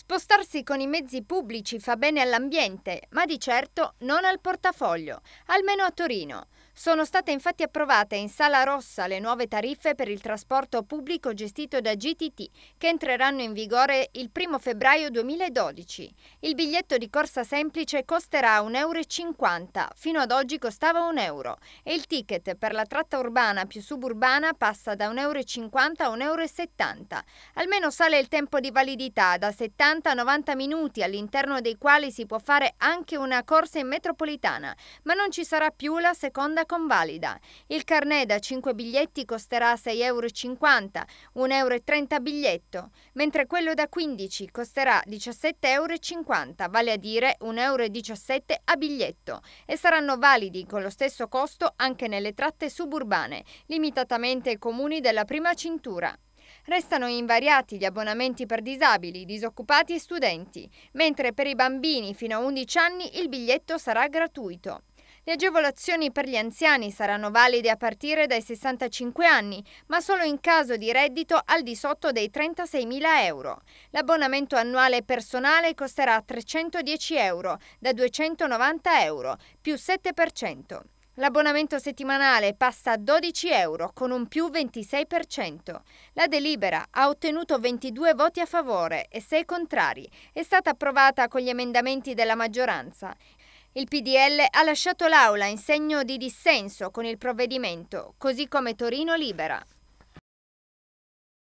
Spostarsi con i mezzi pubblici fa bene all'ambiente, ma di certo non al portafoglio, almeno a Torino. Sono state infatti approvate in Sala Rossa le nuove tariffe per il trasporto pubblico gestito da GTT, che entreranno in vigore il 1 febbraio 2012. Il biglietto di corsa semplice costerà 1,50 euro, fino ad oggi costava 1 euro, e il ticket per la tratta urbana più suburbana passa da 1,50 euro a 1,70 euro. Almeno sale il tempo di validità da 70 a 90 minuti, all'interno dei quali si può fare anche una corsa in metropolitana, ma non ci sarà più la seconda convalida. Il carnet da 5 biglietti costerà 6,50 euro, 1,30 euro biglietto, mentre quello da 15 costerà 17,50 euro, vale a dire 1,17 euro a biglietto, e saranno validi con lo stesso costo anche nelle tratte suburbane, limitatamente ai comuni della prima cintura. Restano invariati gli abbonamenti per disabili, disoccupati e studenti, mentre per i bambini fino a 11 anni il biglietto sarà gratuito. Le agevolazioni per gli anziani saranno valide a partire dai 65 anni, ma solo in caso di reddito al di sotto dei 36.000 euro. L'abbonamento annuale personale costerà 310 euro, da 290 euro, più 7%. L'abbonamento settimanale passa a 12 euro con un più 26%. La delibera ha ottenuto 22 voti a favore e 6 contrari. È stata approvata con gli emendamenti della maggioranza. Il PDL ha lasciato l'aula in segno di dissenso con il provvedimento, così come Torino Libera.